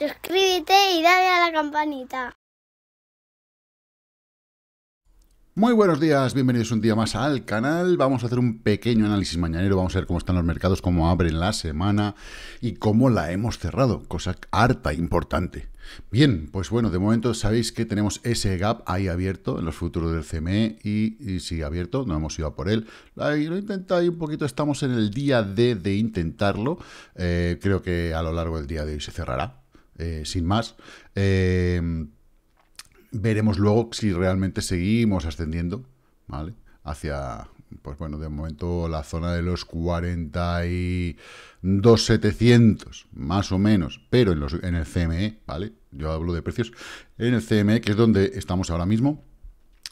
Suscríbete y dale a la campanita. Muy buenos días, bienvenidos un día más al canal. Vamos a hacer un pequeño análisis mañanero, vamos a ver cómo están los mercados, cómo abren la semana y cómo la hemos cerrado, cosa harta importante. Bien, pues bueno, de momento sabéis que tenemos ese gap ahí abierto en los futuros del CME y, sigue abierto, no hemos ido a por él. lo he intentado y un poquito, estamos en el día D de, intentarlo. Eh, creo que a lo largo del día de hoy se cerrará, eh, sin más. Eh, veremos luego si realmente seguimos ascendiendo, Hacia, pues bueno, de momento la zona de los 42,700, más o menos, pero en, en el CME, ¿vale? Yo hablo de precios. En el CME, que es donde estamos ahora mismo,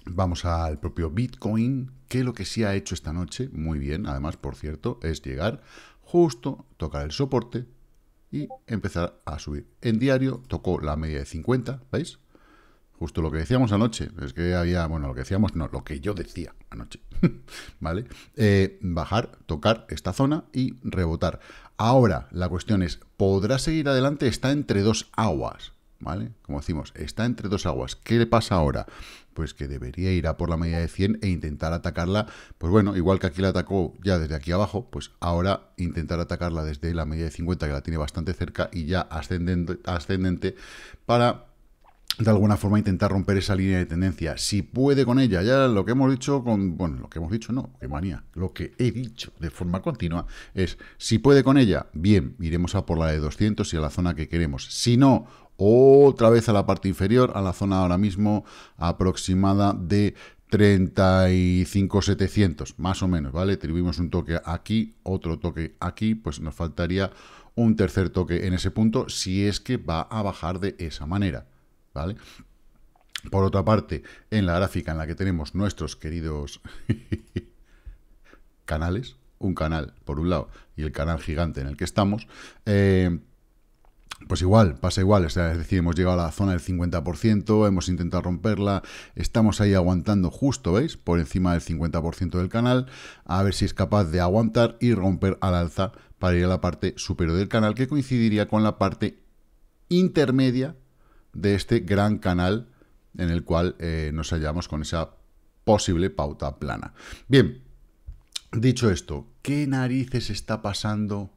vamos al propio Bitcoin, que lo que sí ha hecho esta noche, muy bien, además, por cierto, es llegar justo, tocar el soporte, y empezar a subir. En diario tocó la media de 50, ¿veis? Justo lo que decíamos anoche, es que había, bueno, lo que decíamos, no, lo que yo decía anoche, ¿vale? Eh, bajar, tocar esta zona y rebotar. Ahora, la cuestión es, ¿podrá seguir adelante? Está entre dos aguas, ¿vale? Como decimos, está entre dos aguas. ¿Qué le pasa ahora? Pues que debería ir a por la media de 100 e intentar atacarla, pues bueno, igual que aquí la atacó ya desde aquí abajo, pues ahora intentar atacarla desde la media de 50, que la tiene bastante cerca, y ya ascendente, ascendente para de alguna forma intentar romper esa línea de tendencia. Si puede con ella, ya lo que hemos dicho con. Bueno, lo que hemos dicho no, qué manía. Lo que he dicho de forma continua es: si puede con ella, bien, iremos a por la de 200 y a la zona que queremos. Si no, otra vez a la parte inferior, a la zona ahora mismo aproximada de 35,700, más o menos, ¿vale? Tribuimos un toque aquí, otro toque aquí, pues nos faltaría un tercer toque en ese punto si es que va a bajar de esa manera. ¿vale? Por otra parte, en la gráfica en la que tenemos nuestros queridos canales, un canal por un lado y el canal gigante en el que estamos, eh, pues igual, pasa igual, es decir, hemos llegado a la zona del 50%, hemos intentado romperla, estamos ahí aguantando justo, ¿veis? Por encima del 50% del canal, a ver si es capaz de aguantar y romper al alza para ir a la parte superior del canal, que coincidiría con la parte intermedia de este gran canal en el cual eh, nos hallamos con esa posible pauta plana. Bien, dicho esto, ¿qué narices está pasando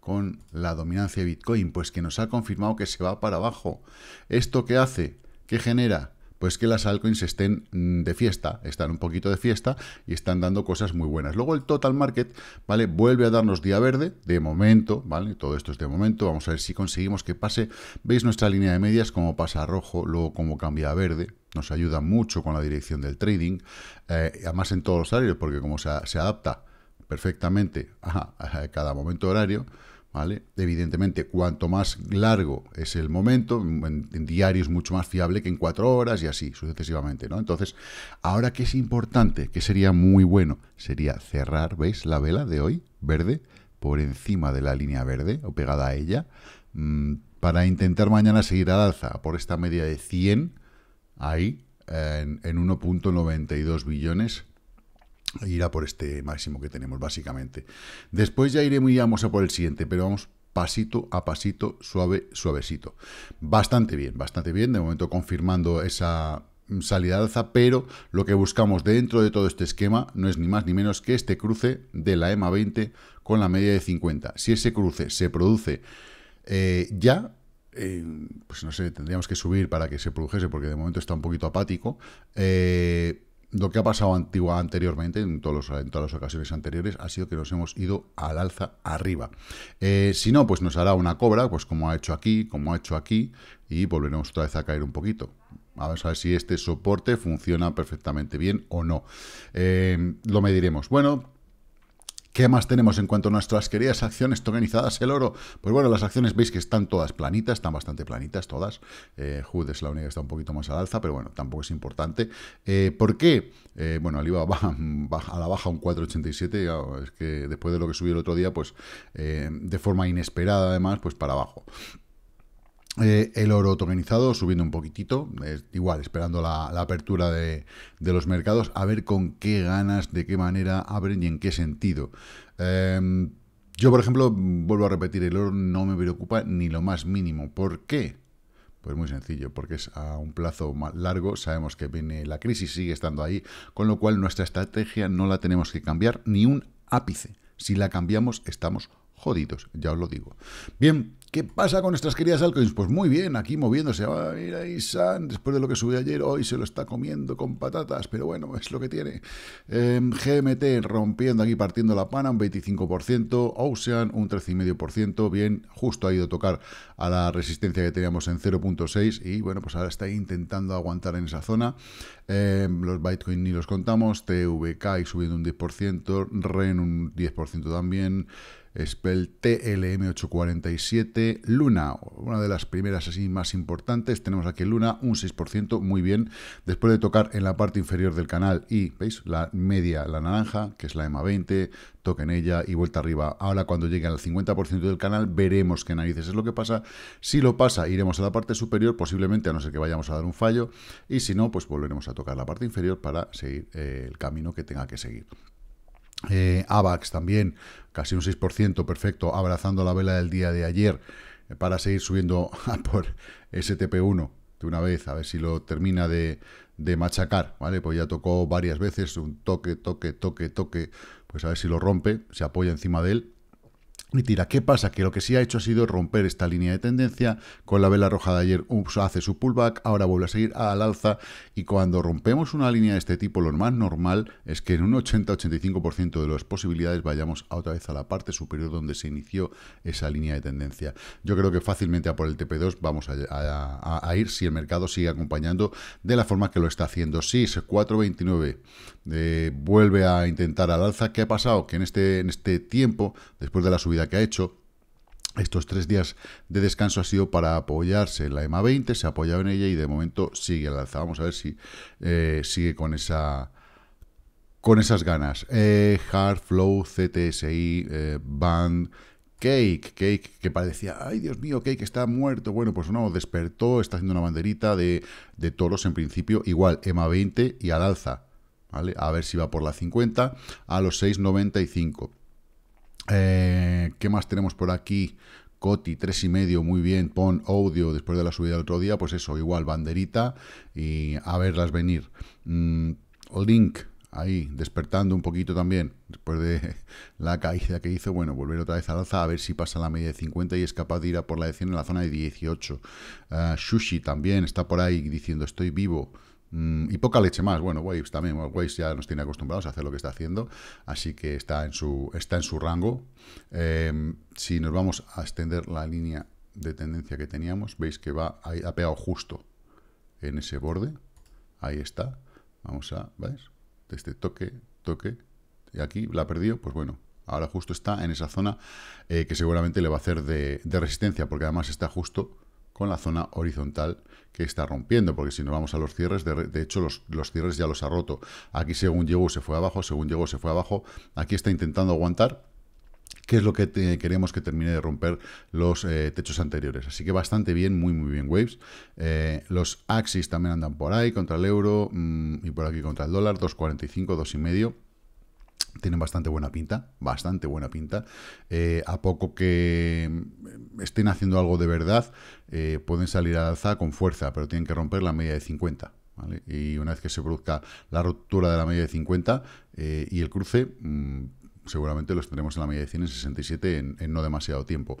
con la dominancia de Bitcoin? Pues que nos ha confirmado que se va para abajo. ¿Esto qué hace? ¿Qué genera? es que las altcoins estén mm, de fiesta, están un poquito de fiesta y están dando cosas muy buenas. Luego el total market, ¿vale? Vuelve a darnos día verde, de momento, ¿vale? Todo esto es de momento, vamos a ver si conseguimos que pase, veis nuestra línea de medias, como pasa a rojo, luego como cambia a verde, nos ayuda mucho con la dirección del trading, eh, además en todos los horarios, porque como se, adapta perfectamente a cada momento horario, Evidentemente, cuanto más largo es el momento, en, diario es mucho más fiable que en cuatro horas y así sucesivamente, ¿no? Entonces, ahora que es importante, que sería muy bueno, sería cerrar, ¿veis la vela de hoy? Verde, por encima de la línea verde o pegada a ella, mm, para intentar mañana seguir al alza por esta media de 100, ahí, en, en 1.92 billones Irá por este máximo que tenemos, básicamente. Después ya iremos a por el siguiente, pero vamos pasito a pasito, suave, suavecito. Bastante bien, bastante bien. De momento confirmando esa salida alza, pero lo que buscamos dentro de todo este esquema no es ni más ni menos que este cruce de la EMA 20 con la media de 50. Si ese cruce se produce eh, ya, eh, pues no sé, tendríamos que subir para que se produjese, porque de momento está un poquito apático. Eh, lo que ha pasado anteriormente, en, todas las ocasiones anteriores, ha sido que nos hemos ido al alza arriba. Eh, si no, pues nos hará una cobra, pues como ha hecho aquí, como ha hecho aquí, y volveremos otra vez a caer un poquito. Vamos a ver si este soporte funciona perfectamente bien o no. Eh, lo mediremos. Bueno, ¿Qué más tenemos en cuanto a nuestras queridas acciones tokenizadas? El oro. Pues bueno, las acciones veis que están todas planitas, están bastante planitas todas. Eh, Hood es la única que está un poquito más al alza, pero bueno, tampoco es importante. Eh, ¿Por qué? Eh, bueno, el IVA va, a la baja un 4,87. Es que después de lo que subió el otro día, pues eh, de forma inesperada además, pues para abajo. Eh, el oro tokenizado subiendo un poquitito, igual esperando la, apertura de, los mercados, a ver con qué ganas, de qué manera abren y en qué sentido. Em, yo, por ejemplo, vuelvo a repetir, el oro no me preocupa ni lo más mínimo. ¿Por qué? Pues muy sencillo, porque es a un plazo más largo, sabemos que viene la crisis, sigue estando ahí, con lo cual nuestra estrategia no la tenemos que cambiar ni un ápice. Si la cambiamos, estamos jodidos, ya os lo digo. Bien, ¿Qué pasa con nuestras queridas altcoins? Pues muy bien, aquí moviéndose. Ah, mira, Isan, después de lo que subió ayer, hoy se lo está comiendo con patatas, pero bueno, es lo que tiene. Em, GMT rompiendo aquí, partiendo la pana, un 25%. Ocean, un 13,5%. Bien, justo ha ido a tocar a la resistencia que teníamos en 0.6 y bueno, pues ahora está intentando aguantar en esa zona. Em, los Bitcoin ni los contamos. TVK subiendo un 10%. REN un 10% también. Spell TLM847, Luna, una de las primeras así más importantes. Tenemos aquí Luna, un 6%, muy bien. Después de tocar en la parte inferior del canal y, ¿veis? La media, la naranja, que es la EMA20, toque en ella y vuelta arriba. Ahora cuando llegue al 50% del canal veremos qué narices es lo que pasa. Si lo pasa, iremos a la parte superior, posiblemente a no ser que vayamos a dar un fallo, y si no, pues volveremos a tocar la parte inferior para seguir eh, el camino que tenga que seguir. Eh, AVAX también, casi un 6%, perfecto, abrazando la vela del día de ayer eh, para seguir subiendo por STP1 de una vez, a ver si lo termina de, de machacar, ¿vale? Pues ya tocó varias veces, un toque, toque, toque, toque, pues a ver si lo rompe, se apoya encima de él y tira, ¿qué pasa? Que lo que sí ha hecho ha sido romper esta línea de tendencia. Con la vela roja de ayer ups, hace su pullback, ahora vuelve a seguir al alza. Y cuando rompemos una línea de este tipo, lo más normal es que en un 80-85% de las posibilidades vayamos otra vez a la parte superior donde se inició esa línea de tendencia. Yo creo que fácilmente a por el TP2 vamos a, ir si el mercado sigue acompañando de la forma que lo está haciendo. Si ese 429 eh, vuelve a intentar al alza, ¿qué ha pasado? Que en este, en este tiempo, después de la subida, que ha hecho. Estos tres días de descanso ha sido para apoyarse en la EMA 20, se ha apoyado en ella y de momento sigue al alza. Vamos a ver si eh, sigue con esa con esas ganas. Eh, Hard Flow, CTSI, eh, Band, Cake, Cake, que parecía, ay Dios mío, Cake está muerto. Bueno, pues no, despertó, está haciendo una banderita de, de toros en principio, igual, EMA 20 y al alza. ¿vale? A ver si va por la 50 a los 6,95. Eh, ¿Qué más tenemos por aquí? Coti, tres y medio, muy bien. Pon audio después de la subida del otro día, pues eso, igual, banderita y a verlas venir. Mm, link, ahí, despertando un poquito también, después de la caída que hizo, bueno, volver otra vez al alza, a ver si pasa la media de 50 y es capaz de ir a por la de en la zona de 18. Ah, Sushi también está por ahí diciendo, estoy vivo. Mm, y poca leche más. Bueno, Waves también. Waves ya nos tiene acostumbrados a hacer lo que está haciendo, así que está en su, está en su rango. Em, si nos vamos a extender la línea de tendencia que teníamos, veis que va ha pegado justo en ese borde. Ahí está. Vamos a, ver, Este toque, toque. Y aquí la ha perdido, pues bueno, ahora justo está en esa zona eh, que seguramente le va a hacer de, de resistencia, porque además está justo con la zona horizontal que está rompiendo, porque si nos vamos a los cierres, de, hecho los, cierres ya los ha roto. Aquí según llegó se fue abajo, según llegó se fue abajo, aquí está intentando aguantar, que es lo que queremos que termine de romper los eh, techos anteriores. Así que bastante bien, muy muy bien Waves. Eh, los Axis también andan por ahí contra el euro mm, y por aquí contra el dólar, 2,45, 2,5 tienen bastante buena pinta, bastante buena pinta. Eh, a poco que mm, estén haciendo algo de verdad, eh, pueden salir al alza con fuerza, pero tienen que romper la media de 50. Y una vez que se produzca la ruptura de la media de 50 eh, y el cruce, mm, seguramente los tendremos en la media de 167 en no demasiado tiempo.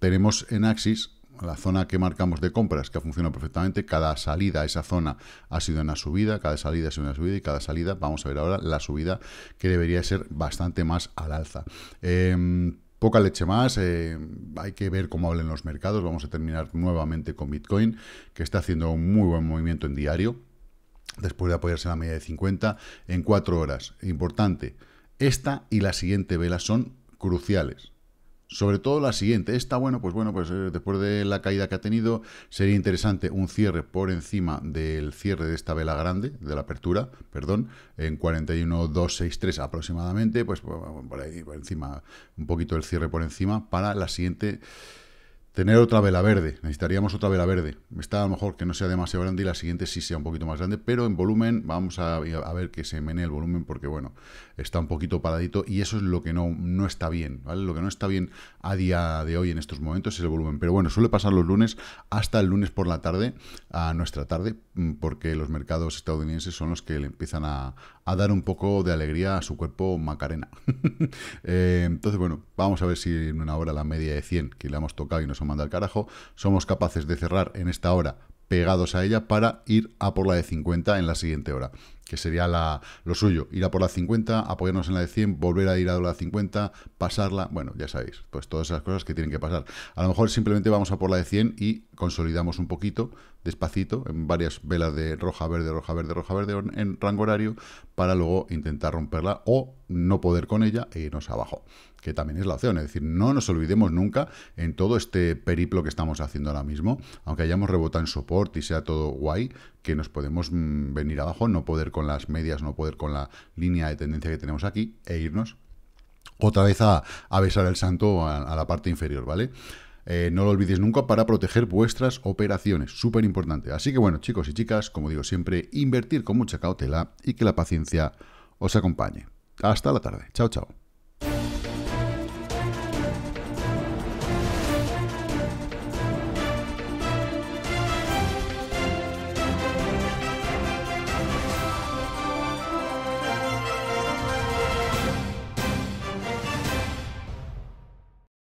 tenemos en Axis la zona que marcamos de compras, que ha funcionado perfectamente, cada salida a esa zona ha sido una subida, cada salida ha sido una subida y cada salida, vamos a ver ahora, la subida que debería ser bastante más al alza. Em, poca leche más, eh, hay que ver cómo hablen los mercados, vamos a terminar nuevamente con Bitcoin, que está haciendo un muy buen movimiento en diario, después de apoyarse en la media de 50, en cuatro horas. Importante, esta y la siguiente vela son cruciales. Sobre todo la siguiente. Esta, bueno, pues bueno, pues eh, después de la caída que ha tenido, sería interesante un cierre por encima del cierre de esta vela grande, de la apertura, perdón, en 41.263 aproximadamente, pues por ahí, por encima, un poquito el cierre por encima para la siguiente Tener otra vela verde, necesitaríamos otra vela verde. está a lo mejor que no sea demasiado grande y la siguiente sí sea un poquito más grande, pero en volumen vamos a, ver que se menee el volumen porque, bueno, está un poquito paradito y eso es lo que no, no está bien, Lo que no está bien a día de hoy en estos momentos es el volumen, pero bueno, suele pasar los lunes hasta el lunes por la tarde, a nuestra tarde, mm, porque los mercados estadounidenses son los que le empiezan a, dar un poco de alegría a su cuerpo macarena. Eh, entonces, bueno, vamos a ver si en una hora la media de 100 que le hemos tocado y nos hemos manda al carajo, somos capaces de cerrar en esta hora pegados a ella para ir a por la de 50 en la siguiente hora, que sería la, lo suyo, ir a por la 50, apoyarnos en la de 100, volver a ir a la 50, pasarla, bueno, ya sabéis, pues todas esas cosas que tienen que pasar. A lo mejor simplemente vamos a por la de 100 y consolidamos un poquito, despacito, en varias velas de roja, verde, roja, verde, roja, verde en rango horario, para luego intentar romperla o no poder con ella e irnos abajo que también es la opción. Es decir, no nos olvidemos nunca en todo este periplo que estamos haciendo ahora mismo, aunque hayamos rebotado en soporte y sea todo guay, que nos podemos mm, venir abajo, no poder con las medias, no poder con la línea de tendencia que tenemos aquí e irnos otra vez a, besar el santo a, la parte inferior, ¿vale? Eh, no lo olvidéis nunca para proteger vuestras operaciones, súper importante. Así que bueno, chicos y chicas, como digo siempre, invertir con mucha cautela y que la paciencia os acompañe. Hasta la tarde. Chao, chao.